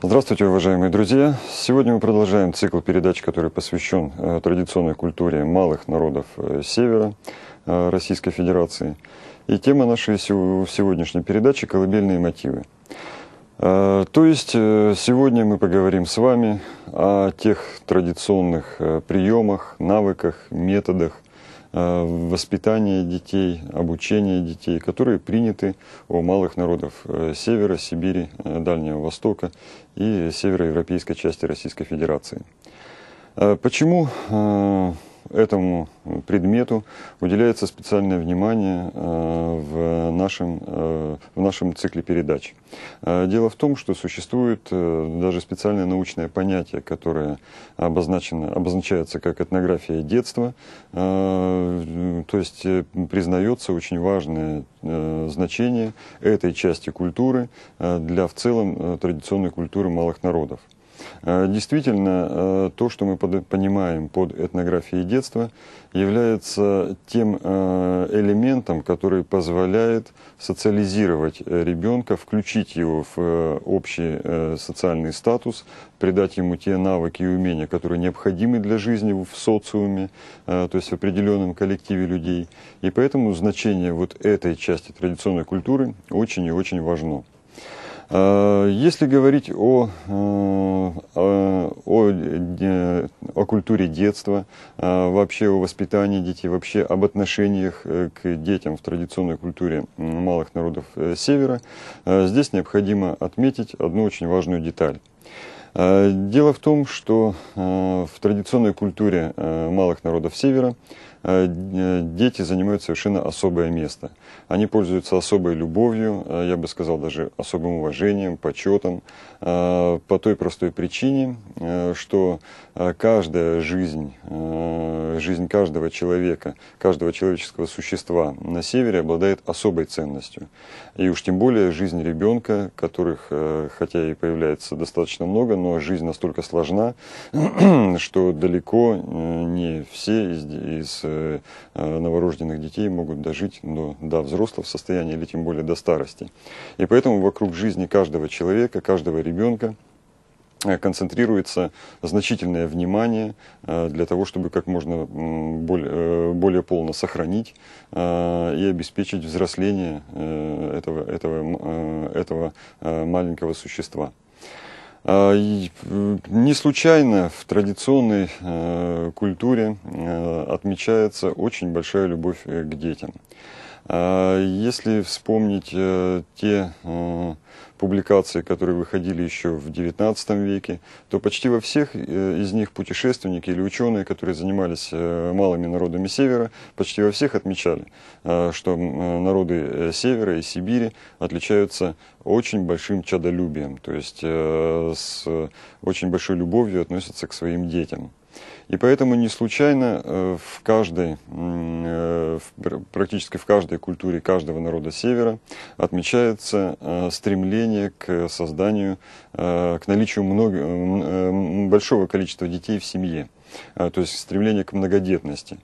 Здравствуйте, уважаемые друзья! Сегодня мы продолжаем цикл передач, который посвящен э, традиционной культуре малых народов э, Севера э, Российской Федерации. И тема нашей сегодняшней передачи – колыбельные мотивы. То есть сегодня мы поговорим с вами о тех традиционных приемах, навыках, методах, Э, воспитание детей, обучение детей, которые приняты у малых народов э, Севера, Сибири, э, Дальнего Востока и североевропейской части Российской Федерации. Почему этому предмету уделяется специальное внимание э, в нашем, э, в нашем цикле передач. Э, дело в том, что существует даже специальное научное понятие, которое обозначено, обозначается как этнография детства, то есть признается очень важное значение этой части культуры для в целом традиционной культуры малых народов. Э, действительно, э, то, что мы понимаем под этнографией детства, является тем э, элементом, который позволяет социализировать ребенка, включить его в общий социальный статус, придать ему те навыки и умения, которые необходимы для жизни в социуме, то есть в определенном коллективе людей. И поэтому значение вот этой части традиционной культуры очень и очень важно. А, если говорить о, э, о, о, культуре детства, а, вообще о воспитании детей, вообще об отношениях э, к детям в традиционной культуре малых народов э, Севера, здесь необходимо отметить одну очень важную деталь. А, дело в том, что в традиционной культуре малых народов Севера Э, э, дети занимают совершенно особое место. Они пользуются особой любовью, э, я бы сказал даже особым уважением, почетом, по той простой причине, что каждая жизнь, жизнь каждого человека, каждого человеческого существа на севере обладает особой ценностью. И уж тем более жизнь ребенка, которых, хотя и появляется достаточно много, но жизнь настолько сложна, что далеко не все из, из Э, э, новорожденных детей могут дожить до, до взрослого состояния или тем более до старости. И поэтому вокруг жизни каждого человека, каждого ребенка э, концентрируется значительное внимание для того, чтобы как можно более, более полно сохранить и обеспечить взросление этого, этого, этого маленького существа. А, не случайно в традиционной э, культуре э, отмечается очень большая любовь э, к детям. А если вспомнить э, те э, публикации, которые выходили еще в XIX веке, то почти во всех э, из них путешественники или ученые, которые занимались малыми народами Севера, почти во всех отмечали, что народы Севера и Сибири отличаются очень большим чадолюбием, то есть с очень большой любовью относятся к своим детям. И поэтому не случайно э, в каждой, э, практически в каждой культуре каждого народа Севера отмечается э, стремление к созданию, к наличию много, большого количества детей в семье то есть стремление к многодетности.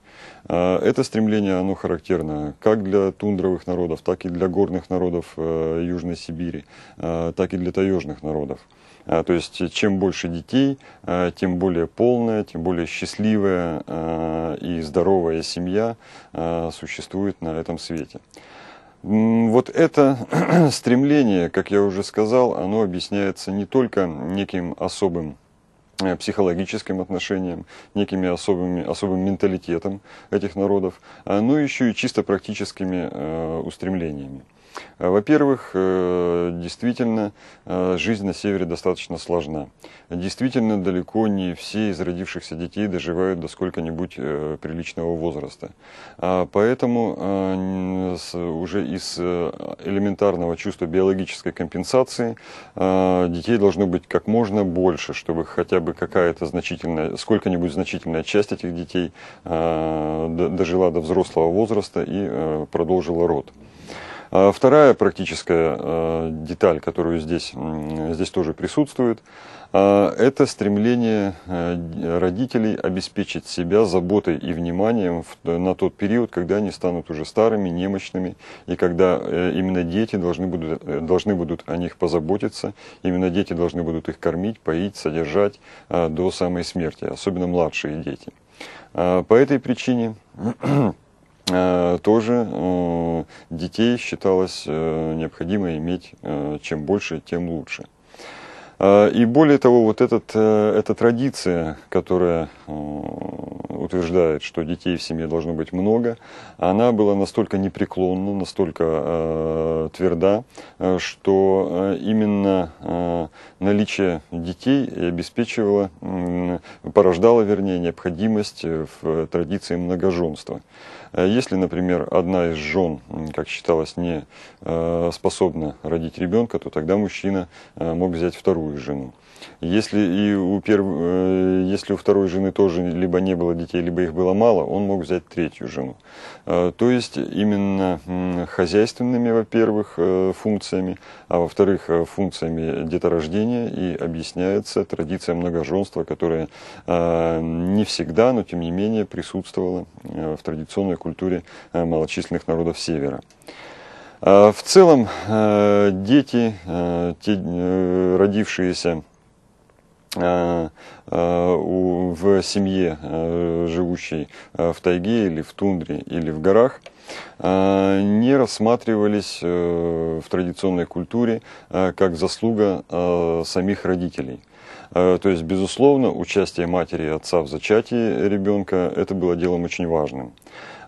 Это стремление, оно характерно как для тундровых народов, так и для горных народов Южной Сибири, так и для таежных народов. А, то есть э, чем больше детей, э, тем более полная, тем более счастливая э, и здоровая семья существует на этом свете. Вот это стремление, как я уже сказал, оно объясняется не только неким особым психологическим отношением, некими особыми, особым менталитетом этих народов, а, но еще и чисто практическими э, устремлениями. Э, во-первых, э, действительно, э, жизнь на севере достаточно сложна. Действительно, далеко не все из родившихся детей доживают до сколько-нибудь приличного возраста. А поэтому уже из элементарного чувства биологической компенсации детей должно быть как можно больше, чтобы хотя бы какая-то значительная, сколько-нибудь значительная часть этих детей дожила до взрослого возраста и продолжила род. А вторая практическая э, деталь, которую здесь, здесь тоже присутствует, э, это стремление э, родителей обеспечить себя заботой и вниманием на тот период, когда они станут уже старыми, немощными, и когда именно дети должны будут, должны будут о них позаботиться, именно дети должны будут их кормить, поить, содержать до самой смерти, особенно младшие дети. По этой причине Э, тоже э, детей считалось э, необходимо иметь чем больше, тем лучше. И более того, вот этот, эта традиция, которая утверждает, что детей в семье должно быть много, она была настолько непреклонна, настолько э, тверда, что именно э, наличие детей обеспечивало, э, порождало, вернее, необходимость в традиции многоженства. А если, например, одна из жен, как считалось, не э, способна родить ребенка, то тогда мужчина э, мог взять вторую жену. Если, и у перв... Э, если у второй жены тоже либо не было детей, либо их было мало, он мог взять третью жену. То есть именно хозяйственными, во-первых, функциями, а во-вторых, функциями деторождения и объясняется традиция многоженства, которая не всегда, но тем не менее присутствовала в традиционной культуре э, малочисленных народов Севера. А, в целом э, дети, э, те, родившиеся в семье, живущей в тайге или в тундре или в горах, не рассматривались в традиционной культуре как заслуга самих родителей. То есть, безусловно, участие матери и отца в зачатии ребенка – это было делом очень важным.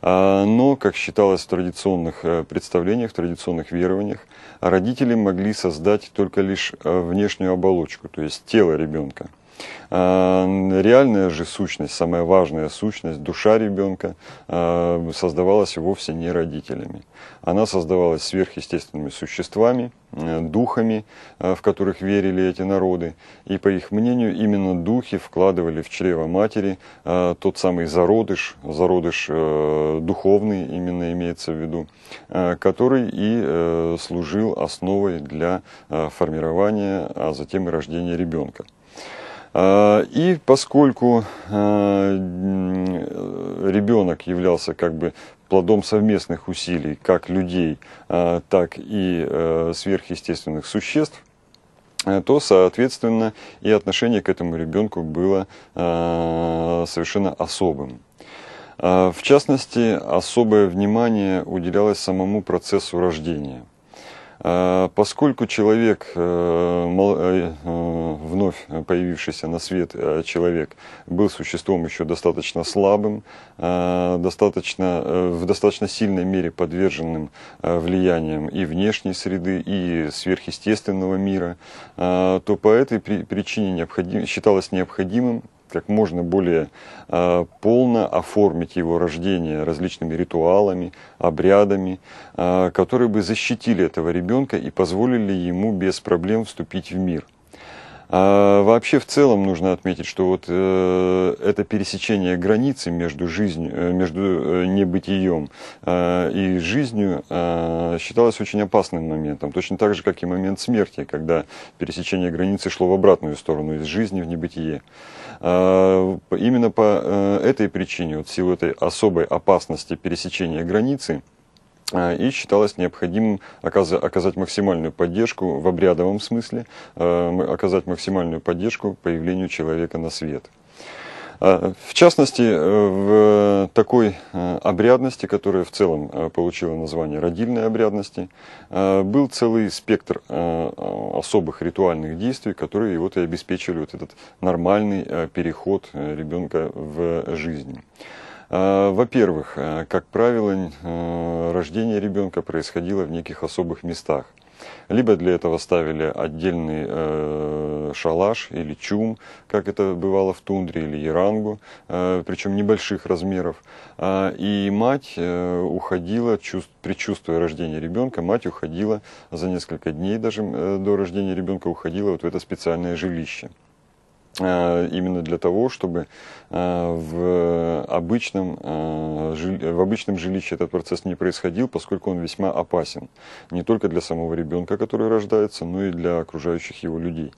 А, но, как считалось в традиционных э, представлениях, в традиционных верованиях, родители могли создать только лишь э, внешнюю оболочку, то есть тело ребенка. А, реальная же сущность, самая важная сущность, душа ребенка а, создавалась вовсе не родителями. Она создавалась сверхъестественными существами, э, духами, э, в которых верили эти народы. И по их мнению, именно духи вкладывали в чрево матери э, тот самый зародыш, зародыш духовный именно имеется в виду, который и служил основой для формирования, а затем и рождения ребенка. А, и поскольку а, ребенок являлся как бы плодом совместных усилий как людей, а, так и э, сверхъестественных существ, э, то, соответственно, и отношение к этому ребенку было совершенно особым. В частности, особое внимание уделялось самому процессу рождения – а, поскольку человек, э, э, э, вновь появившийся на свет человек, был существом еще достаточно слабым, достаточно, в достаточно сильной мере подверженным влияниям и внешней среды, и сверхъестественного мира, то по этой причине необходим, считалось необходимым как можно более э, полно оформить его рождение различными ритуалами, обрядами, э, которые бы защитили этого ребенка и позволили ему без проблем вступить в мир. А вообще в целом нужно отметить, что вот э, это пересечение границы между жизнью, э, между э, небытием э, и жизнью э, считалось очень опасным моментом. Точно так же, как и момент смерти, когда пересечение границы шло в обратную сторону, из жизни в небытие. Э, именно по э, этой причине, вот в силу этой особой опасности пересечения границы, а, и считалось необходимым оказать максимальную поддержку в обрядовом смысле, а, оказать максимальную поддержку появлению человека на свет. А, в частности, э, в такой э, обрядности, которая в целом э, получила название родильной обрядности, был целый спектр особых ритуальных действий, которые вот и обеспечивали вот этот нормальный переход ребенка в жизнь. А, во-первых, а, как правило, а, рождение ребенка происходило в неких особых местах. Либо для этого ставили отдельный э, шалаш или чум, как это бывало в тундре, или ярангу, э, причем небольших размеров. Э, и мать э, уходила, чувств, предчувствуя рождение ребенка, мать уходила за несколько дней даже э, до рождения ребенка, уходила вот в это специальное жилище. Э, именно для того, чтобы э, в обычном, э, в обычном жилище этот процесс не происходил, поскольку он весьма опасен не только для самого ребенка, который рождается, но и для окружающих его людей.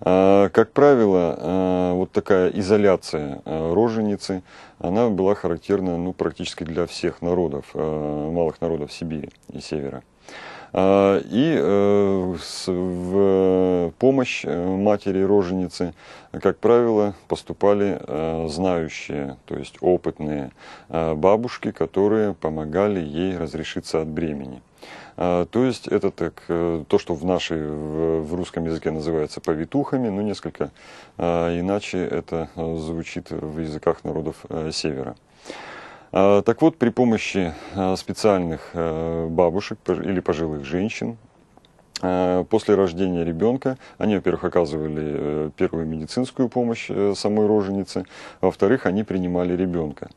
Как правило, вот такая изоляция роженицы, она была характерна ну, практически для всех народов, малых народов Сибири и Севера. А, и э, в э, помощь э, матери роженицы, как правило, поступали знающие, то есть опытные бабушки, которые помогали ей разрешиться от бремени. А, то есть это так, то, что в нашей, в русском языке называется повитухами, но несколько иначе это звучит в языках народов Севера. А, так вот, при помощи а, специальных а, бабушек или пожилых женщин, После рождения ребенка они, во-первых, оказывали э, первую медицинскую помощь э, самой роженице, во-вторых, они принимали ребенка.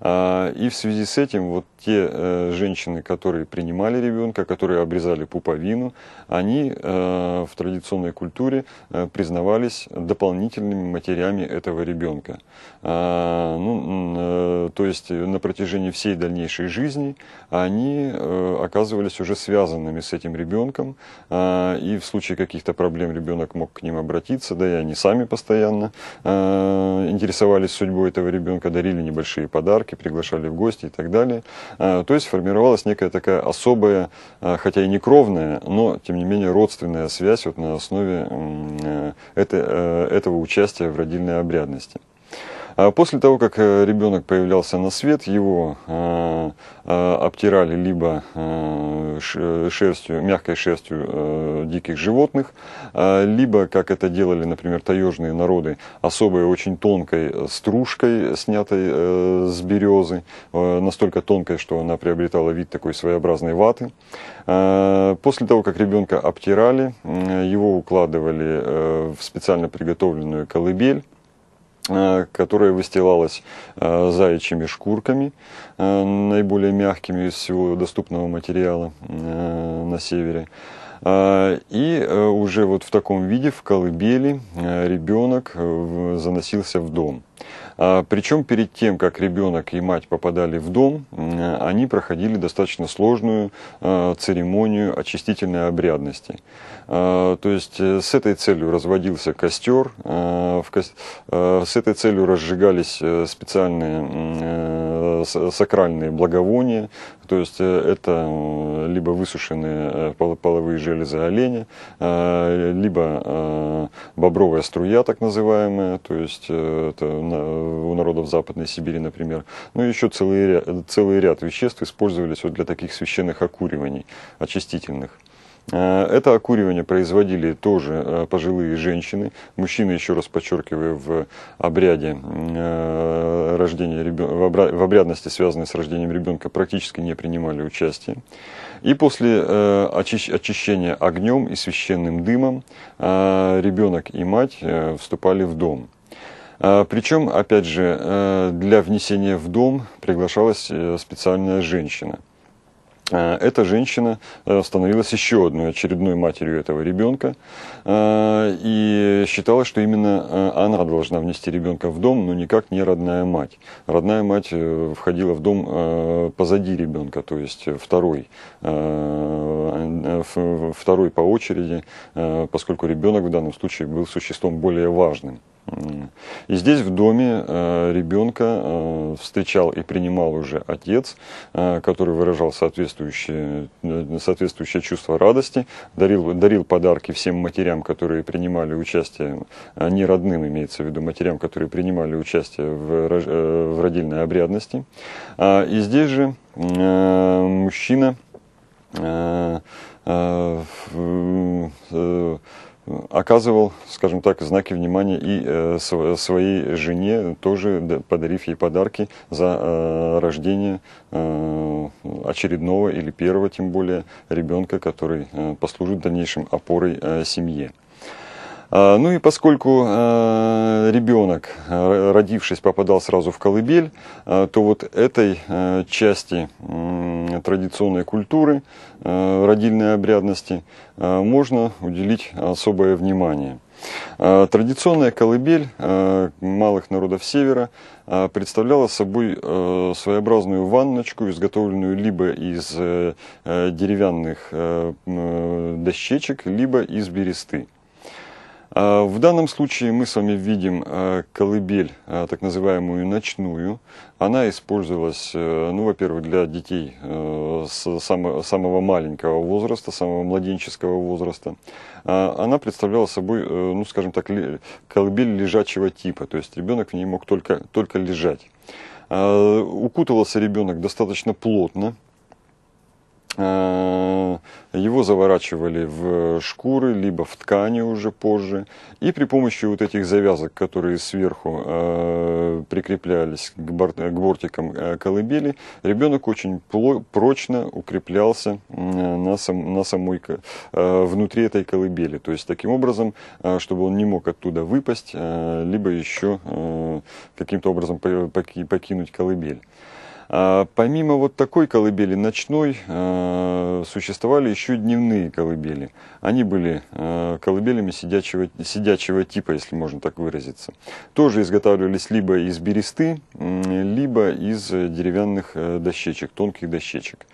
А, и в связи с этим вот те э, женщины, которые принимали ребенка, которые обрезали пуповину, они э, в традиционной культуре э, признавались дополнительными матерями этого ребенка. А, ну, то есть на протяжении всей дальнейшей жизни они оказывались уже связанными с этим ребенком, а, и в случае каких-то проблем ребенок мог к ним обратиться, да и они сами постоянно интересовались судьбой этого ребенка, дарили небольшие подарки подарки, приглашали в гости и так далее. Э, то есть формировалась некая такая особая, э, хотя и не кровная, но тем не менее родственная связь вот на основе э, этого участия в родильной обрядности. А после того, как э, ребенок появлялся на свет, его э, э, обтирали либо шерстью, мягкой шерстью диких животных, либо, как это делали, например, таежные народы, особой очень тонкой стружкой, снятой с березы, настолько тонкой, что она приобретала вид такой своеобразной ваты. После того, как ребенка обтирали, его укладывали в специально приготовленную колыбель, Э, которая выстилалась э, заячьими шкурками, э, наиболее мягкими из всего доступного материала на севере. И уже вот в таком виде, в колыбели, ребенок заносился в дом. А Причем перед тем, как ребенок и мать попадали в дом, они проходили достаточно сложную церемонию очистительной обрядности. Э, то есть э, с этой целью разводился костер, э, с этой целью разжигались специальные сакральные благовония, то есть это либо высушенные половые железы оленя, либо бобровая струя, так называемая, то есть это у народов Западной Сибири, например. Ну и еще целый ряд, целый ряд веществ использовались вот для таких священных окуриваний, очистительных. Э, это окуривание производили тоже э, пожилые женщины. Мужчины, еще раз подчеркиваю, в обряде э, рождения, в обрядности, связанной с рождением ребенка, практически не принимали участие. И после очищения огнем и священным дымом ребенок и мать вступали в дом. Причем, опять же, для внесения в дом приглашалась специальная женщина – Э, эта женщина э, становилась еще одной очередной матерью этого ребенка э, и считала, что именно она должна внести ребенка в дом, но никак не родная мать. Родная мать входила в дом позади ребенка, то есть второй, второй по очереди, поскольку ребенок в данном случае был существом более важным. И здесь в доме э, ребенка э, встречал и принимал уже отец, э, который выражал соответствующее, соответствующее чувство радости, дарил, дарил подарки всем матерям, которые принимали участие, не родным имеется в виду, матерям, которые принимали участие в, в родильной обрядности. А, и здесь же мужчина оказывал, скажем так, знаки внимания и э, своей жене, тоже подарив ей подарки за э, рождение э, очередного или первого, тем более, ребенка, который послужит дальнейшим дальнейшем опорой семье. А, ну и поскольку а, ребенок, а, родившись, попадал сразу в колыбель, то вот этой части традиционной культуры, родильной обрядности, можно уделить особое внимание. Традиционная колыбель малых народов Севера представляла собой своеобразную ванночку, изготовленную либо из э, деревянных э, дощечек, либо из бересты. А, в данном случае мы с вами видим а, колыбель, а, так называемую ночную. Она использовалась, э, ну, во-первых, для детей э, с самого, самого маленького возраста, самого младенческого возраста. Она представляла собой, э, ну, скажем так, колыбель лежачего типа, то есть ребенок в ней мог только, только лежать. Укутывался ребенок достаточно плотно, Э, его заворачивали в шкуры, либо в ткани уже позже. И при помощи вот этих завязок, которые сверху э, прикреплялись к, бор к бортикам э, колыбели, ребенок очень прочно укреплялся на, сам на самой, э, внутри этой колыбели. То есть таким образом, э, чтобы он не мог оттуда выпасть, э, либо еще э, каким-то образом покинуть колыбель. А, помимо вот такой колыбели ночной, а, существовали еще дневные колыбели. Они были а, колыбелями сидячего, сидячего типа, если можно так выразиться. Тоже изготавливались либо из бересты, либо из деревянных э, дощечек, тонких дощечек.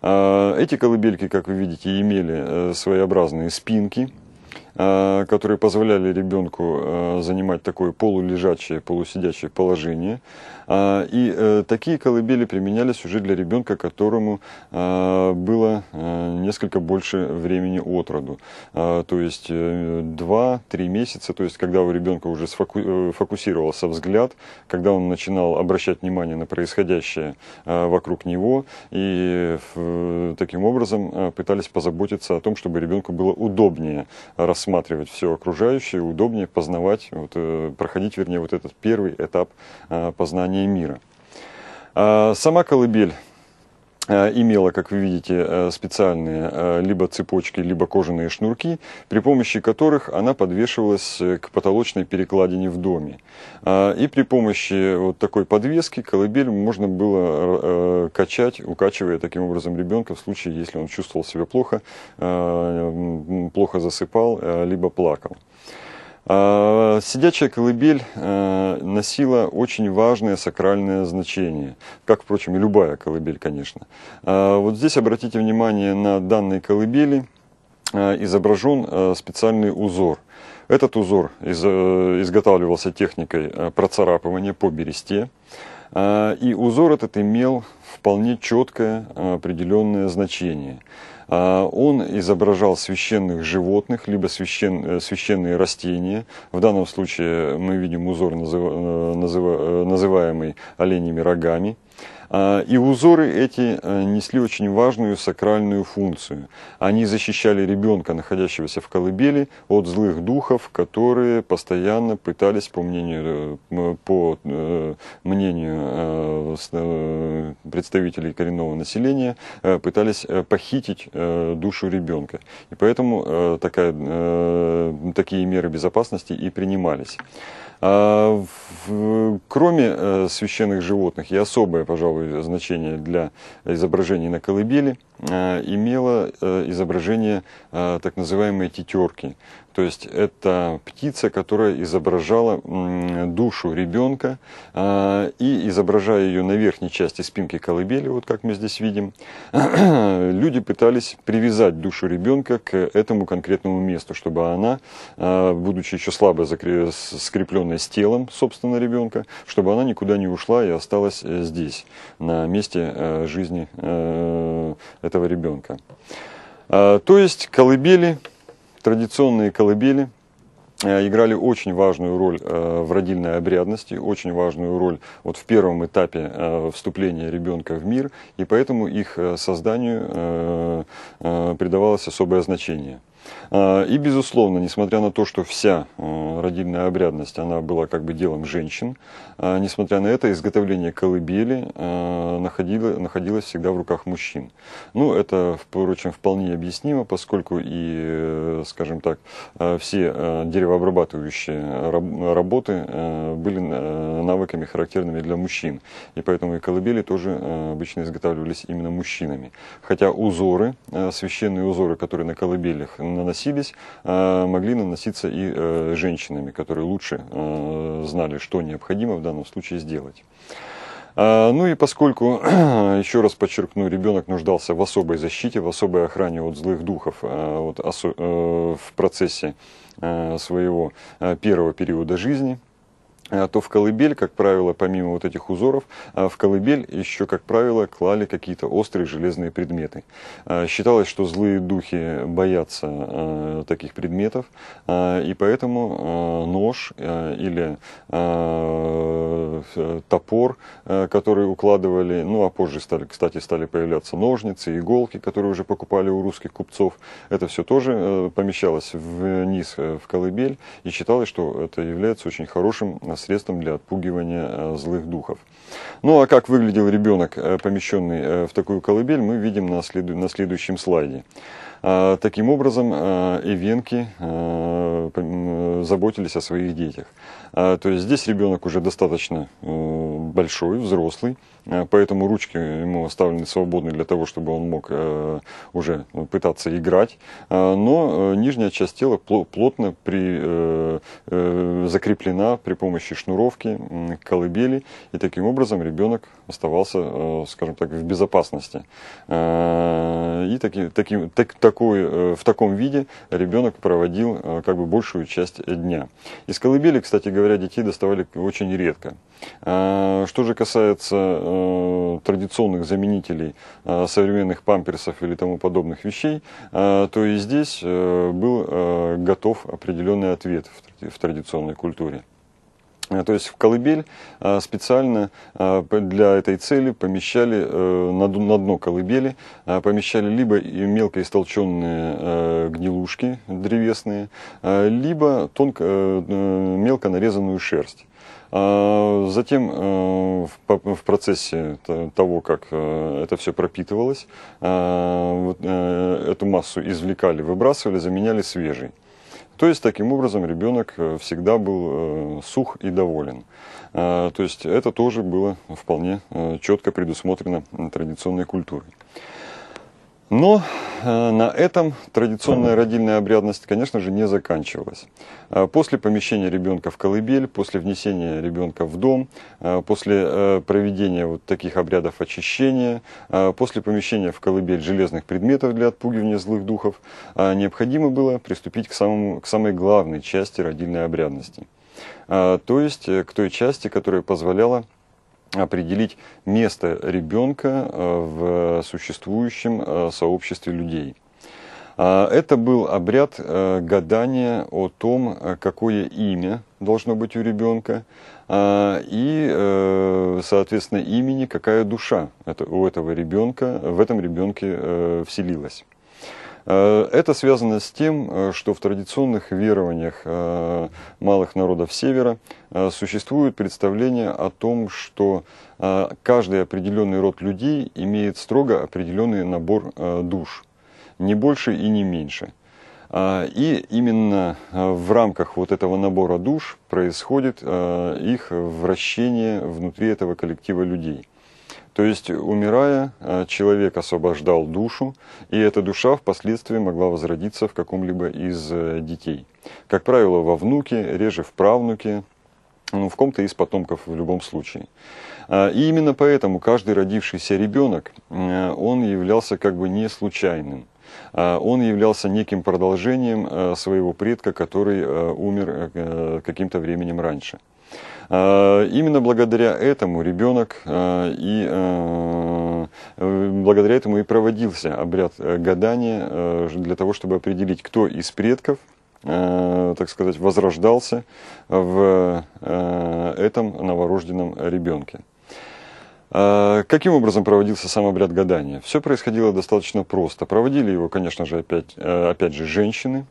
Эти колыбельки, как вы видите, имели э, своеобразные спинки, которые позволяли ребенку занимать такое полулежачее, полусидячее положение. А, и э, такие колыбели применялись уже для ребенка, которому а, было э, несколько больше времени от роду. А, то есть 2-3 э, месяца, то есть когда у ребенка уже фокусировался взгляд, когда он начинал обращать внимание на происходящее вокруг него, и таким образом пытались позаботиться о том, чтобы ребенку было удобнее рассматривать все окружающее, удобнее познавать, вот, проходить, вернее, вот этот первый этап познания сотворения мира. А, сама колыбель а, имела, как вы видите, а, специальные либо цепочки, либо кожаные шнурки, при помощи которых она подвешивалась э, к потолочной перекладине в доме. И при помощи вот такой подвески колыбель можно было э, э, качать, укачивая таким образом ребенка в случае, если он чувствовал себя плохо, плохо засыпал, либо плакал. А, сидячая колыбель а, носила очень важное сакральное значение, как, впрочем, и любая колыбель, конечно. А, вот здесь обратите внимание на данные колыбели, изображен специальный узор. Этот узор э, изготавливался техникой э, процарапывания по бересте, и узор этот имел вполне четкое определенное значение – а, он изображал священных животных, либо священ, э, священные растения. В данном случае мы видим узор, э, э, называемый оленями рогами. А, и узоры эти э, несли очень важную сакральную функцию. Они защищали ребенка, находящегося в колыбели, от злых духов, которые постоянно пытались, по мнению, э, по э, мнению представителей коренного населения, пытались похитить душу ребенка. И поэтому такая, такие меры безопасности и принимались. А в, кроме э, священных животных и особое, пожалуй, значение для изображений на колыбели э, имело э, изображение э, так называемой тетерки. То есть это птица, которая изображала душу ребенка а, и изображая ее на верхней части спинки колыбели, вот как мы здесь видим, люди пытались привязать душу ребенка к этому конкретному месту, чтобы она, а, будучи еще слабо скрепленной с телом, собственно, ребенка, чтобы она никуда не ушла и осталась э, здесь, на месте э, жизни э, этого ребенка. А, то есть колыбели Традиционные колыбели э, играли очень важную роль э, в родильной обрядности, очень важную роль вот в первом этапе э, вступления ребенка в мир, и поэтому их созданию придавалось особое значение. А, и, безусловно, несмотря на то, что вся э, родильная обрядность, она была как бы делом женщин, а, несмотря на это, изготовление колыбели а, находило, находилось всегда в руках мужчин. Ну, это, впрочем, вполне объяснимо, поскольку и, э, скажем так, все деревообрабатывающие работы были навыками, характерными для мужчин. И поэтому и колыбели тоже обычно изготавливались именно мужчинами. Хотя узоры, священные узоры, которые на колыбелях наносились, э, могли наноситься и э, женщинами, которые лучше э, знали, что необходимо в данном случае сделать. Ну и поскольку, еще раз подчеркну, ребенок нуждался в особой защите, в особой охране от злых духов вот, в процессе своего первого периода жизни – а то в колыбель, как правило, помимо вот этих узоров, а, в колыбель еще, как правило, клали какие-то острые железные предметы. А, считалось, что злые духи боятся таких предметов, и поэтому нож или топор, который укладывали, ну а позже, стали, кстати, стали появляться ножницы, иголки, которые уже покупали у русских купцов, это все тоже э, помещалось вниз э, в колыбель, и считалось, что это является очень хорошим средством для отпугивания э, злых духов. Ну а как выглядел ребенок, э, помещенный э, в такую колыбель, мы видим на, следу на следующем слайде. А, таким образом, ивенки заботились о своих детях. А, то есть здесь ребенок уже достаточно э, большой, взрослый, э, поэтому ручки ему оставлены свободны для того, чтобы он мог э, уже пытаться играть. А, но нижняя часть тела плотно при, закреплена при помощи шнуровки, колыбели, и таким образом ребенок оставался, скажем так, в безопасности. А, и таки, таки, так, такой, в таком виде ребенок проводил как бы большую часть дня. Из колыбели, кстати говоря, говоря, детей доставали очень редко. А, что же касается э, традиционных заменителей э, современных памперсов или тому подобных вещей, э, то и здесь был готов определенный ответ в традиционной культуре. Э, то есть в колыбель э, специально э, для этой цели помещали на дно колыбели, помещали либо мелко истолченные гнилушки древесные, либо тонко, мелко нарезанную шерсть. А, затем в процессе того, как это все пропитывалось, эту массу извлекали, выбрасывали, заменяли свежей. То есть, таким образом, ребенок э, всегда был э, сух и доволен. Э, то есть, это тоже было вполне четко предусмотрено традиционной культурой. Но э, на этом традиционная родильная обрядность, конечно же, не заканчивалась. Э, после помещения ребенка в колыбель, после внесения ребенка в дом, э, после проведения вот таких обрядов очищения, после помещения в колыбель железных предметов для отпугивания злых духов, необходимо было приступить к, самому, к самой главной части родильной обрядности. То есть к той части, которая позволяла определить место ребенка э, в существующем э, сообществе людей. А, это был обряд э, гадания о том, какое имя должно быть у ребенка, а, и, соответственно, имени, какая душа у этого ребенка в этом ребенке вселилась. Э, это связано с тем, э, что в традиционных верованиях э, малых народов Севера существует представление о том, что каждый определенный род людей имеет строго определенный набор душ, не больше и не меньше. И именно в рамках вот этого набора душ происходит их вращение внутри этого коллектива людей – то есть, умирая, э, человек освобождал душу, и эта душа впоследствии могла возродиться в каком-либо из э, детей. Как правило, во внуке, реже в правнуке, ну, в ком-то из потомков в любом случае. А, и именно поэтому каждый родившийся ребенок, э, он являлся как бы не случайным. А, он являлся неким продолжением своего предка, который умер каким-то временем раньше. Э, именно благодаря этому ребенок э, и э, благодаря этому и проводился обряд гадания для того, чтобы определить, кто из предков так сказать, возрождался в этом новорожденном ребенке. Каким образом проводился сам обряд гадания? Все происходило достаточно просто. Проводили его, конечно же, опять, опять же, женщины,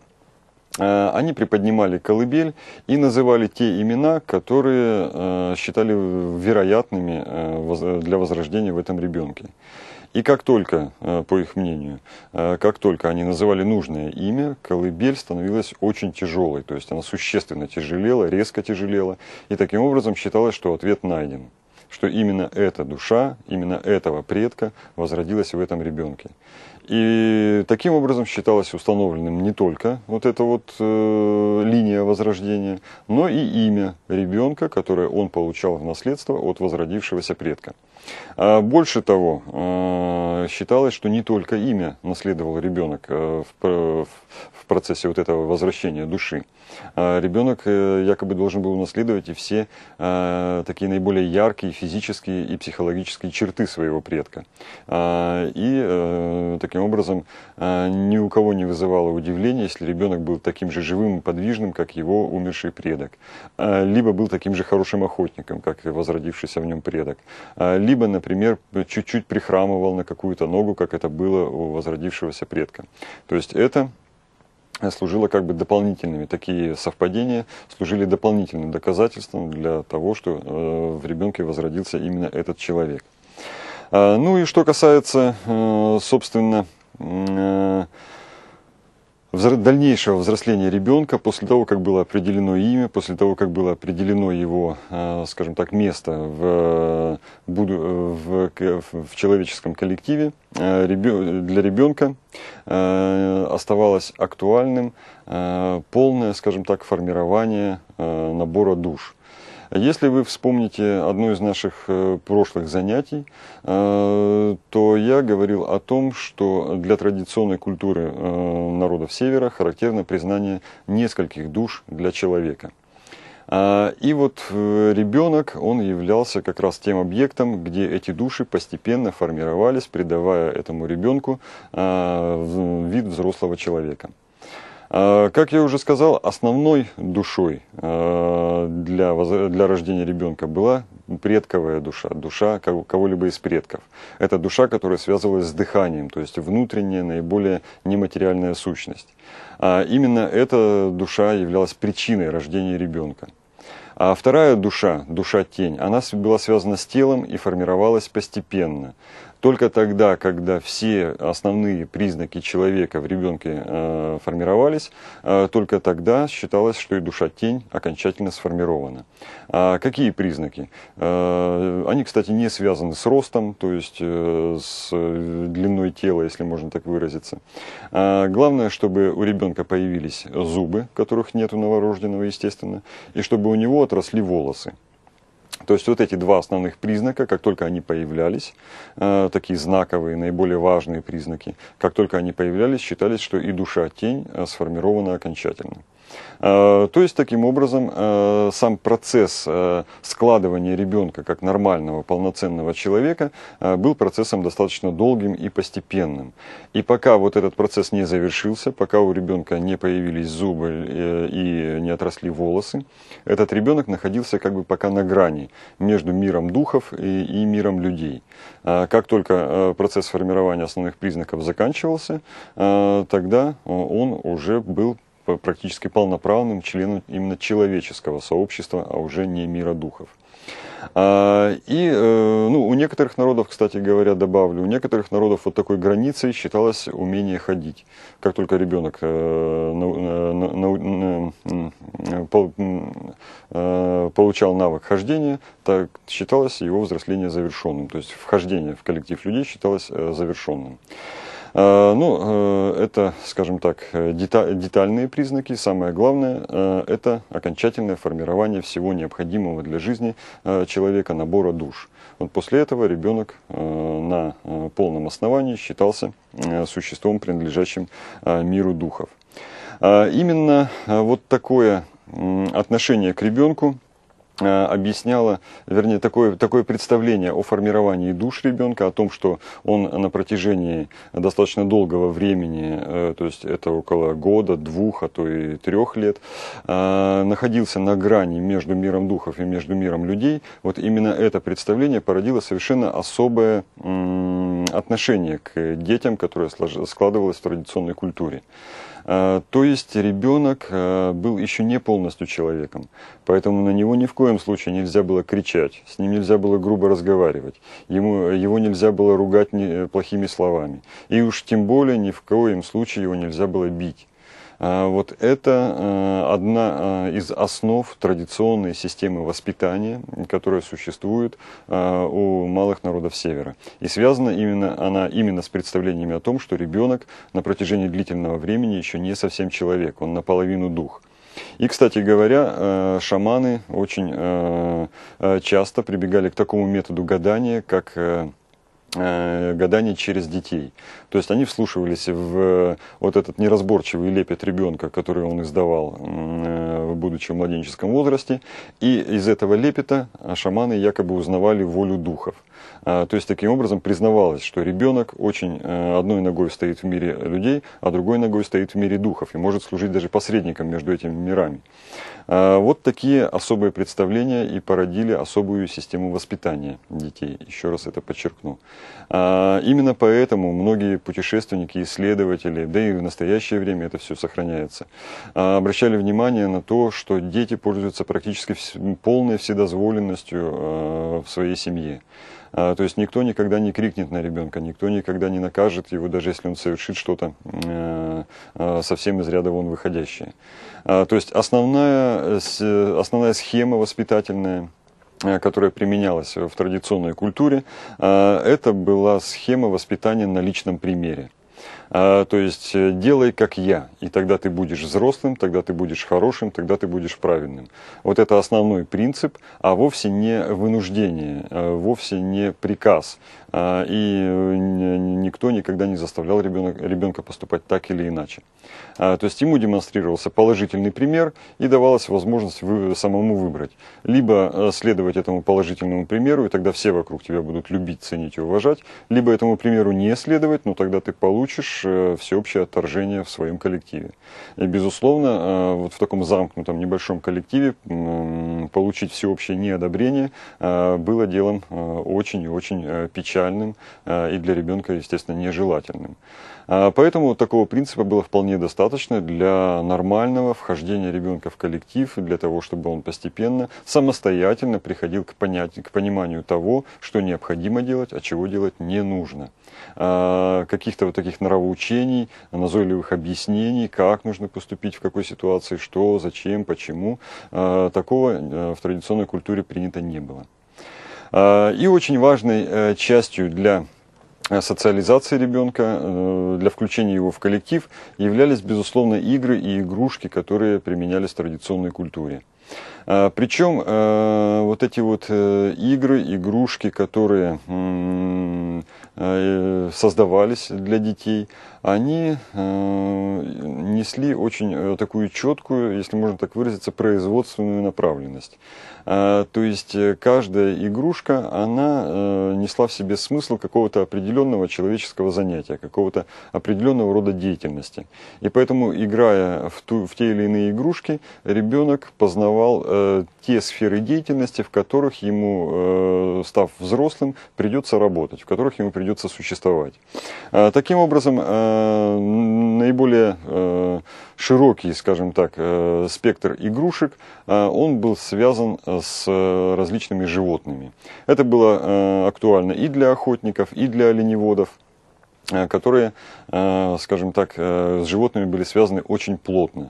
Э, они приподнимали колыбель и называли те имена, которые э, считали вероятными э, для возрождения в этом ребенке. И как только, по их мнению, как только они называли нужное имя, колыбель становилась очень тяжелой, то есть она существенно тяжелела, резко тяжелела, и таким образом считалось, что ответ найден что именно эта душа, именно этого предка возродилась в этом ребенке. И таким образом считалось установленным не только вот эта вот э, линия возрождения, но и имя ребенка, которое он получал в наследство от возродившегося предка. А, больше того, а, считалось, что не только имя наследовал ребенок а, в процессе вот этого возвращения души. Ребенок э, якобы должен был унаследовать и все такие наиболее яркие физические и психологические черты своего предка. И э, таким образом ни у кого не вызывало удивления, если ребенок был таким же живым и подвижным, как его умерший предок. Либо был таким же хорошим охотником, как возродившийся в нем предок. Либо либо, например, чуть-чуть прихрамывал на какую-то ногу, как это было у возродившегося предка. То есть это служило как бы дополнительными, такие совпадения служили дополнительным доказательством для того, что э, в ребенке возродился именно этот человек. А, ну и что касается, э, собственно, э, дальнейшего взросления ребенка после того, как было определено имя, после того, как было определено его, э, скажем так, место в, э, э, в, в человеческом коллективе, для ребенка оставалось актуальным полное, скажем так, формирование набора душ – если вы вспомните одно из наших э, прошлых занятий, э, то я говорил о том, что для традиционной культуры э, народов Севера характерно признание нескольких душ для человека. А, и вот ребенок, он являлся как раз тем объектом, где эти души постепенно формировались, придавая этому ребенку а, вид взрослого человека. А, как я уже сказал, основной душой а, для, для рождения ребенка была предковая душа, душа кого-либо из предков. Это душа, которая связывалась с дыханием, то есть внутренняя, наиболее нематериальная сущность. А именно эта душа являлась причиной рождения ребенка. А вторая душа, душа-тень, она была связана с телом и формировалась постепенно. Только тогда, когда все основные признаки человека в ребенке э, формировались, э, только тогда считалось, что и душа-тень окончательно сформирована. А какие признаки? Э, они, кстати, не связаны с ростом, то есть э, с э, длиной тела, если можно так выразиться. А главное, чтобы у ребенка появились зубы, которых нет у новорожденного, естественно, и чтобы у него отросли волосы. То есть вот эти два основных признака, как только они появлялись, э, такие знаковые, наиболее важные признаки, как только они появлялись, считались, что и душа тень э, сформирована окончательно. Э, то есть, таким образом, э, сам процесс э, складывания ребенка как нормального, полноценного человека был процессом достаточно долгим и постепенным. И пока вот этот процесс не завершился, пока у ребенка не появились зубы и не отросли волосы, этот ребенок находился как бы пока на грани между миром духов и, и миром людей. Как только процесс формирования основных признаков заканчивался, тогда он уже был практически полноправным членом именно человеческого сообщества, а уже не мира духов. А, и э, ну, у некоторых народов, кстати говоря, добавлю, у некоторых народов вот такой границей считалось умение ходить. Как только ребенок получал навык хождения, так считалось его взросление завершенным. То есть вхождение в коллектив людей считалось э, завершенным. Э, ну, э, это, скажем так, э, детальные признаки. Самое главное – это окончательное формирование всего необходимого для жизни человека набора душ. Вот после этого ребенок на полном основании считался существом, принадлежащим миру духов. Именно вот такое отношение к ребенку Э, объясняла, вернее, такое, такое представление о формировании душ ребенка, о том, что он на протяжении достаточно долгого времени, э, то есть это около года, двух, а то и трех лет, э, находился на грани между миром духов и между миром людей, вот именно это представление породило совершенно особое отношение к детям, которое складывалось в традиционной культуре. Э, то есть ребенок э, был еще не полностью человеком, поэтому на него ни в коем случае нельзя было кричать, с ним нельзя было грубо разговаривать, ему, его нельзя было ругать э, плохими словами, и уж тем более ни в коем случае его нельзя было бить. А, вот это э, одна э, из основ традиционной системы воспитания, которая существует э, у малых народов Севера. И связана именно она именно с представлениями о том, что ребенок на протяжении длительного времени еще не совсем человек, он наполовину дух. И, кстати говоря, шаманы очень часто прибегали к такому методу гадания, как Э, гадание через детей. То есть они вслушивались в э, вот этот неразборчивый лепет ребенка, который он издавал э, будучи в младенческом возрасте, и из этого лепета а, шаманы якобы узнавали волю духов. А, то есть таким образом признавалось, что ребенок очень э, одной ногой стоит в мире людей, а другой ногой стоит в мире духов и может служить даже посредником между этими мирами. А, вот такие особые представления и породили особую систему воспитания детей. Еще раз это подчеркну. Именно поэтому многие путешественники, исследователи, да и в настоящее время это все сохраняется, обращали внимание на то, что дети пользуются практически полной вседозволенностью э, в своей семье. А, то есть никто никогда не крикнет на ребенка, никто никогда не накажет его, даже если он совершит что-то э, э, совсем из ряда вон выходящее. А, то есть основная, основная схема воспитательная которая применялась в традиционной культуре, это была схема воспитания на личном примере. А, то есть э, делай как я, и тогда ты будешь взрослым, тогда ты будешь хорошим, тогда ты будешь правильным. Вот это основной принцип, а вовсе не вынуждение, а вовсе не приказ. А, и э, никто никогда не заставлял ребенка, ребенка поступать так или иначе. А, то есть ему демонстрировался положительный пример и давалась возможность самому выбрать. Либо э, следовать этому положительному примеру, и тогда все вокруг тебя будут любить, ценить и уважать, либо этому примеру не следовать, но тогда ты получишь э, всеобщее отторжение в своем коллективе. И, безусловно, э, вот в таком замкнутом небольшом коллективе получить всеобщее неодобрение было делом очень и очень печальным и для ребенка, естественно, нежелательным. А, поэтому такого принципа было вполне достаточно для нормального вхождения ребенка в коллектив, для того, чтобы он постепенно, самостоятельно приходил к, понять, к пониманию того, что необходимо делать, а чего делать не нужно. А, каких-то вот таких нравоучений, назойливых объяснений, как нужно поступить, в какой ситуации, что, зачем, почему, а, такого э, в традиционной культуре принято не было. И очень важной э, частью для Э, социализации ребенка, э, для включения его в коллектив являлись, безусловно, игры и игрушки, которые применялись в традиционной культуре. А, Причем э, вот эти вот э, игры, игрушки, которые э, создавались для детей, они несли очень такую четкую, если можно так выразиться, производственную направленность. А, то есть каждая игрушка, она несла в себе смысл какого-то определенного человеческого занятия, какого-то определенного рода деятельности. И поэтому, играя в, ту, в те или иные игрушки, ребенок познавал Э, те сферы деятельности, в которых ему, э, став взрослым, придется работать, в которых ему придется существовать. Э, таким образом, наиболее широкий, скажем так, спектр игрушек, он был связан с различными животными. Это было актуально и для охотников, и для оленеводов которые, скажем так, с животными были связаны очень плотно.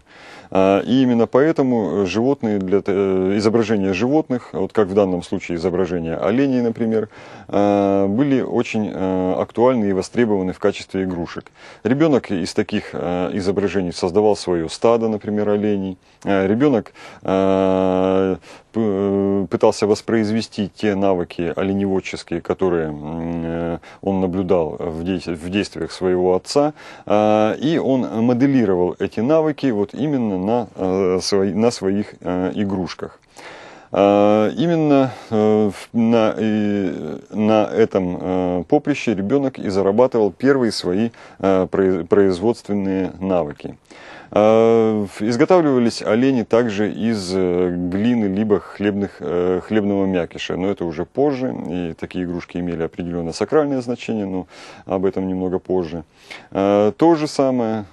А, и именно поэтому э, животные для э, изображения животных, вот как в данном случае изображение оленей, например, а, были очень э, актуальны и востребованы в качестве игрушек. Ребенок из таких изображений создавал свое стадо, например, оленей. А, ребенок пытался воспроизвести те навыки оленеводческие, которые он наблюдал в действиях своего отца, и он моделировал эти навыки вот именно основаны на, э, свои, на своих э, игрушках. Э, именно на, на этом поприще ребенок и зарабатывал первые свои производственные навыки. Изготавливались олени также из глины либо хлебных, хлебного мякиша, но это уже позже, и такие игрушки имели определенное сакральное значение, но об этом немного позже. То же самое,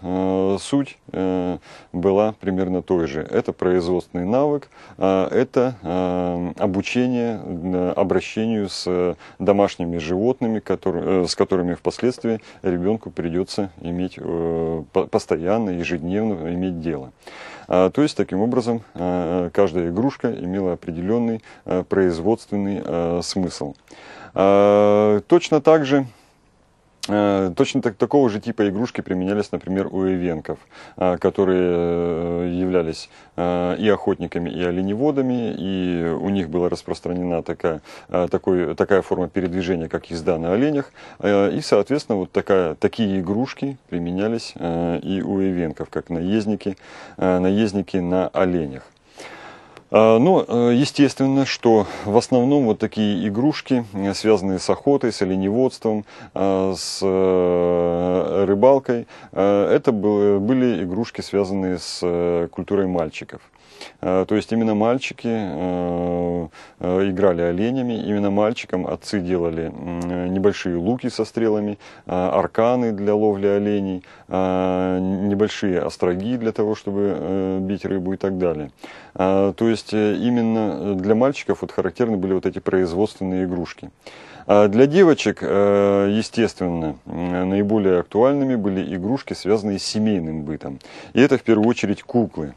суть Э, была примерно той же. Это производственный навык, а, это э, обучение э, обращению с домашними животными, с которыми впоследствии ребенку придется иметь постоянно, ежедневно иметь дело. А, то есть, таким образом, каждая игрушка имела определенный производственный смысл. А, точно так же Э, точно так, такого же типа игрушки применялись, например, у эвенков, э, которые э, являлись и охотниками, и оленеводами, и у них была распространена такая, такой, такая форма передвижения, как езда на оленях, и, соответственно, вот такая, такие игрушки применялись и у эвенков, как наездники, наездники на оленях. А, Но ну, э, естественно, что в основном вот такие игрушки, э, связанные с охотой, с оленеводством, э, с рыбалкой, это были игрушки, связанные с культурой мальчиков. Э, то есть именно мальчики э, э, играли оленями, именно мальчикам отцы делали небольшие луки со стрелами, арканы для ловли оленей, небольшие остроги для того, чтобы бить рыбу и так далее. То есть именно для мальчиков вот характерны были вот эти производственные игрушки. А для девочек, естественно, наиболее актуальными были игрушки, связанные с семейным бытом. И это в первую очередь куклы.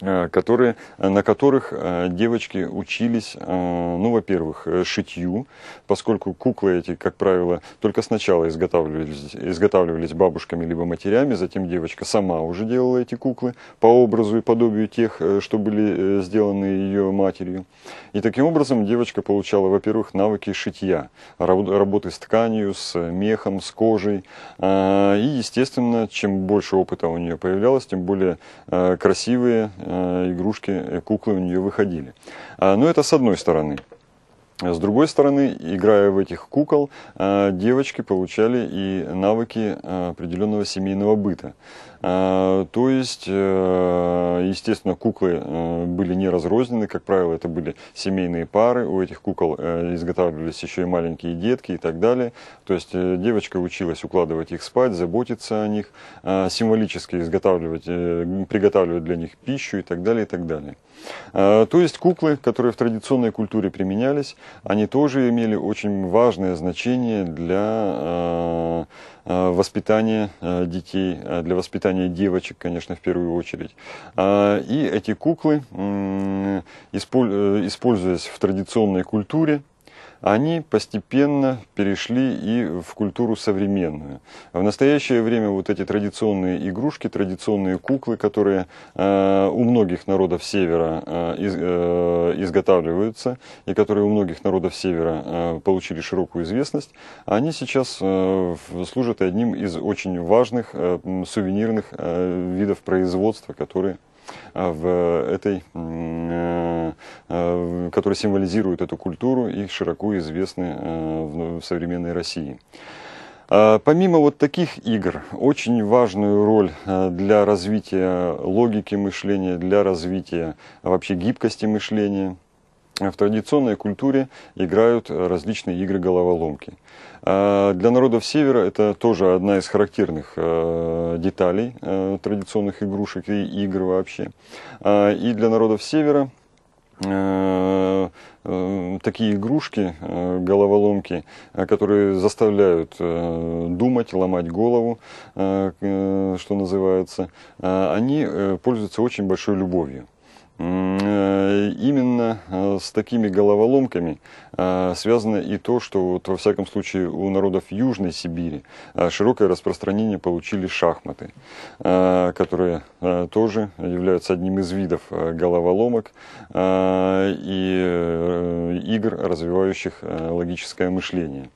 Э, которые, э, на которых э, девочки учились, ну, во-первых, шитью, поскольку куклы эти, как правило, только сначала изготавливались, изготавливались бабушками либо матерями, затем девочка сама уже делала эти куклы по образу и подобию тех, что были сделаны ее матерью. И таким образом девочка получала, во-первых, навыки шитья, работы с тканью, с мехом, с кожей. А, и, естественно, чем больше опыта у нее появлялось, тем более красивые Э, игрушки, э, куклы у нее выходили. А, Но ну, это с одной стороны. С другой стороны, играя в этих кукол, э, девочки получали и навыки э, определенного семейного быта. Э, то есть, естественно, куклы были не разрознены, как правило, это были семейные пары, у этих кукол изготавливались еще и маленькие детки и так далее. То есть девочка училась укладывать их спать, заботиться о них, символически изготавливать, приготавливать для них пищу и так далее, и так далее. Э, то есть куклы, которые в традиционной культуре применялись, они тоже имели очень важное значение для э, э, воспитания детей, для воспитания девочек, конечно, в первую очередь. И эти куклы, используясь в традиционной культуре, они постепенно перешли и в культуру современную. В настоящее время вот эти традиционные игрушки, традиционные куклы, которые э, у многих народов Севера э, из, э, изготавливаются и которые у многих народов Севера э, получили широкую известность, они сейчас э, служат одним из очень важных э, сувенирных э, видов производства, которые а, в этой, э, а, которые символизируют эту культуру и широко известны э, ну, в современной России. А, помимо вот таких игр, очень важную роль для развития логики мышления, для развития вообще гибкости мышления в традиционной культуре играют различные игры головоломки – а, для народов Севера это тоже одна из характерных э, деталей э, традиционных игрушек и игр вообще. А, и для народов Севера э, такие игрушки, головоломки, которые заставляют думать, ломать голову, что называется, они пользуются очень большой любовью. Э, именно э, с такими головоломками э, связано и то, что вот, во всяком случае у народов Южной Сибири широкое распространение получили шахматы, которые тоже являются одним из видов головоломок и игр, развивающих логическое мышление.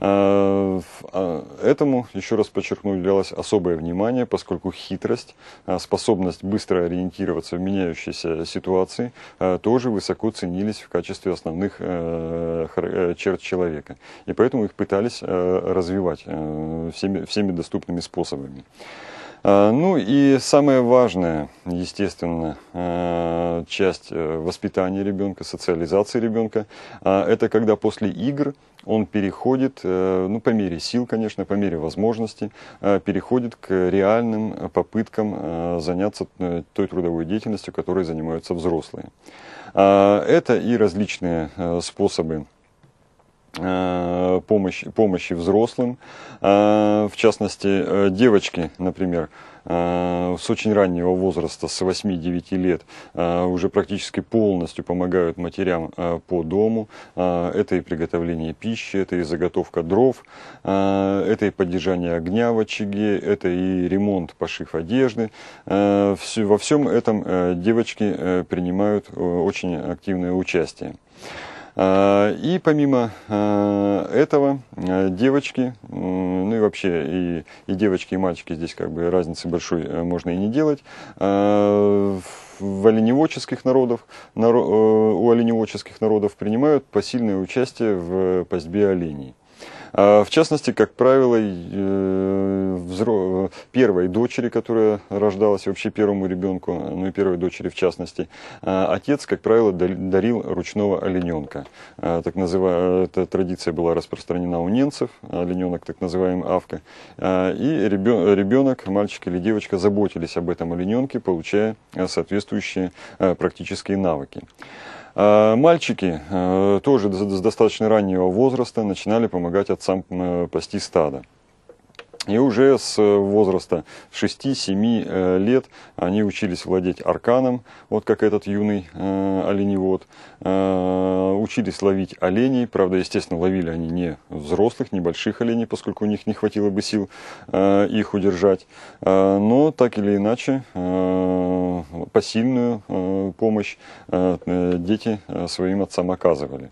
Э, а, этому, еще раз подчеркну, уделялось особое внимание, поскольку хитрость, э, способность быстро ориентироваться в меняющейся ситуации э, тоже высоко ценились в качестве основных черт человека. И поэтому их пытались развивать всеми, всеми доступными способами. А, ну и самая важная, естественно, а, часть э, воспитания ребенка, социализации ребенка, а, это когда после игр он переходит, э, ну, по мере сил, конечно, по мере возможности, переходит к реальным попыткам заняться э, той трудовой деятельностью, которой занимаются взрослые. Это и различные способы Э, помощи помощи взрослым, э, в частности, э, девочки, например, с очень раннего возраста, с 8-9 лет, уже практически полностью помогают матерям по дому. Это и приготовление пищи, это и заготовка дров, это и поддержание огня в очаге, это и ремонт, пошив одежды. Во всем этом девочки принимают очень активное участие. А, и помимо а, этого а, девочки, ну и вообще и, и девочки, и мальчики здесь как бы разницы большой э, можно и не делать. В оленеводческих народов, э, у оленеводческих народов принимают посильное участие в э, пастьбе оленей. А, в частности, как правило, э, первой дочери, которая рождалась, вообще первому ребенку, ну и первой дочери в частности, а, отец, как правило, дарил ручного олененка. А, так называемая, эта традиция была распространена у немцев, олененок, так называемый авка. И ребенок, мальчик или девочка заботились об этом олененке, получая соответствующие практические навыки. А, мальчики э, тоже с достаточно раннего возраста начинали помогать отцам э, пасти стадо. И уже с э, возраста 6-7 э, лет они учились владеть арканом, вот как этот юный э, оленевод. Учились ловить оленей, правда, естественно, ловили они не взрослых, небольших оленей, поскольку у них не хватило бы сил их удержать. Но так или иначе, посильную помощь дети своим отцам оказывали.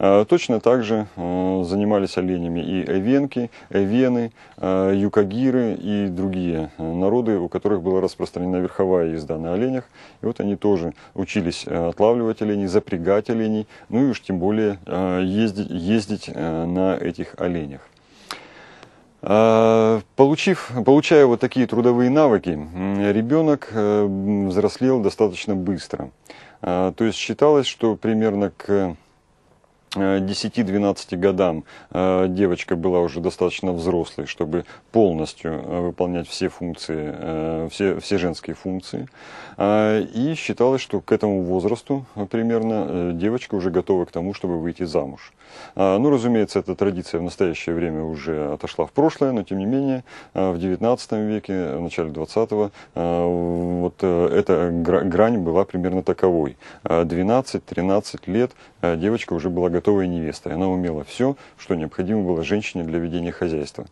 Э, точно так же э, занимались оленями и эвенки, эвены, э, юкагиры и другие народы, у которых была распространена верховая езда на оленях. И вот они тоже учились отлавливать оленей, запрягать оленей, ну и уж тем более ездить, ездить на этих оленях. Получив, получая вот такие трудовые навыки, ребенок взрослел достаточно быстро. То есть считалось, что примерно к 10-12 э, годам э, девочка была уже достаточно взрослой, чтобы полностью э, выполнять все функции, все, все женские функции. А, и считалось, что к этому возрасту примерно девочка уже готова к тому, чтобы выйти замуж. А, ну, разумеется, эта традиция в настоящее время уже отошла в прошлое, но тем не менее в 19 веке, в начале 20-го, вот эта грань была примерно таковой. 12-13 лет а девочка уже была готовой невестой. Она умела все, что необходимо было женщине для ведения хозяйства.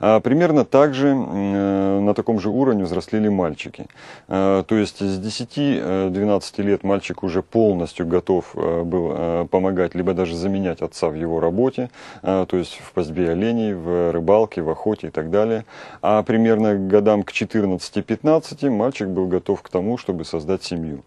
А примерно так же, э, на таком же уровне взрослели мальчики. А, то есть с 10-12 э, лет мальчик уже полностью готов э, был помогать, либо даже заменять отца в его работе, то есть в пастьбе оленей, в рыбалке, в охоте и так далее. А примерно годам к 14-15 мальчик был готов к тому, чтобы создать семью.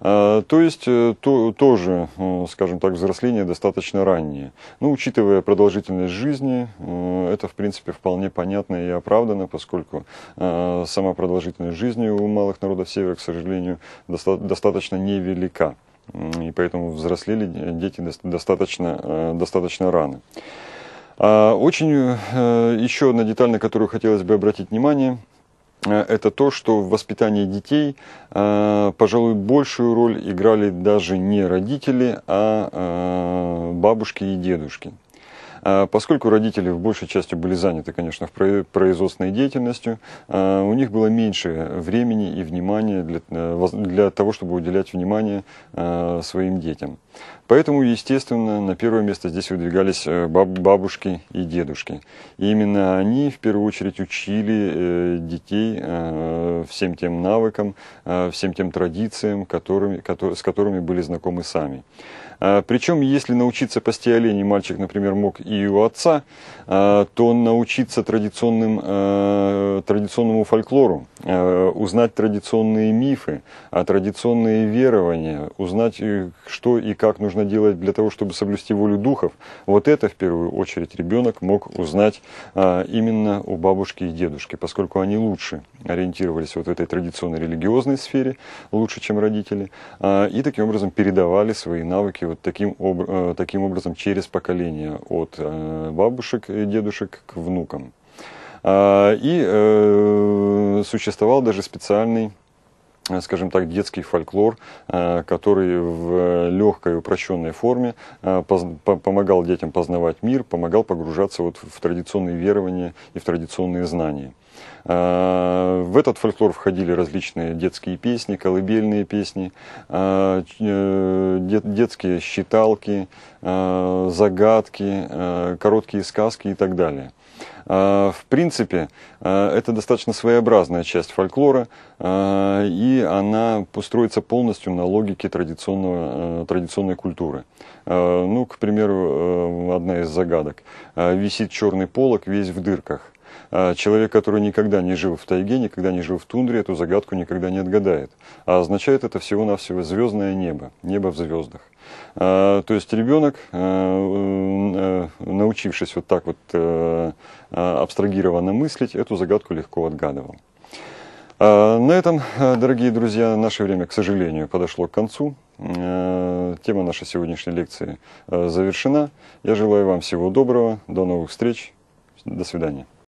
А, то есть э, то, тоже, э, скажем так, взросление достаточно раннее. Но ну, учитывая продолжительность жизни, э, это в принципе вполне понятно и оправдано, поскольку сама продолжительность жизни у малых народов Севера, к сожалению, достаточно невелика. И поэтому взрослели дети достаточно, достаточно рано. А, очень еще одна деталь, на которую хотелось бы обратить внимание, Э, это то, что в воспитании детей, э, пожалуй, большую роль играли даже не родители, а э, бабушки и дедушки. А поскольку родители в большей части были заняты, конечно, в производственной деятельностью, а, у них было меньше времени и внимания для, э, для того, чтобы уделять внимание а, своим детям. Поэтому, естественно, на первое место здесь выдвигались э, бабушки и дедушки. И именно они в первую очередь учили э, детей всем тем навыкам, всем тем традициям, которыми, с которыми были знакомы сами. А, Причем, если научиться пасти оленей мальчик, например, мог и у отца, Э, то научиться традиционным, э, традиционному фольклору, э, узнать традиционные мифы, а традиционные верования, узнать, что и как нужно делать для того, чтобы соблюсти волю духов. Вот это в первую очередь ребенок мог узнать именно у бабушки и дедушки, поскольку они лучше ориентировались вот в этой традиционной религиозной сфере, лучше, чем родители, и таким образом передавали свои навыки вот таким, таким образом через поколение от бабушек Э, дедушек к внукам. А, и э, существовал даже специальный э, скажем так, детский фольклор, который в легкой упрощенной форме помогал детям познавать мир, помогал погружаться вот в традиционные верования и в традиционные знания. Э, в этот фольклор входили различные детские песни, колыбельные песни, э, э, детские считалки, загадки, короткие сказки и так далее. В принципе, это достаточно своеобразная часть фольклора, и она построится полностью на логике традиционного, традиционной культуры. Ну, к примеру, одна из загадок. Висит черный полок, весь в дырках. А человек, который никогда не жил в тайге, никогда не жил в тундре, эту загадку никогда не отгадает. А означает это всего-навсего звездное небо, небо в звездах. А, то есть ребенок, э, э, научившись вот так вот э, абстрагированно мыслить, эту загадку легко отгадывал. А, на этом, дорогие друзья, наше время, к сожалению, подошло к концу. Тема нашей сегодняшней лекции завершена. Я желаю вам всего доброго, до новых встреч, до свидания.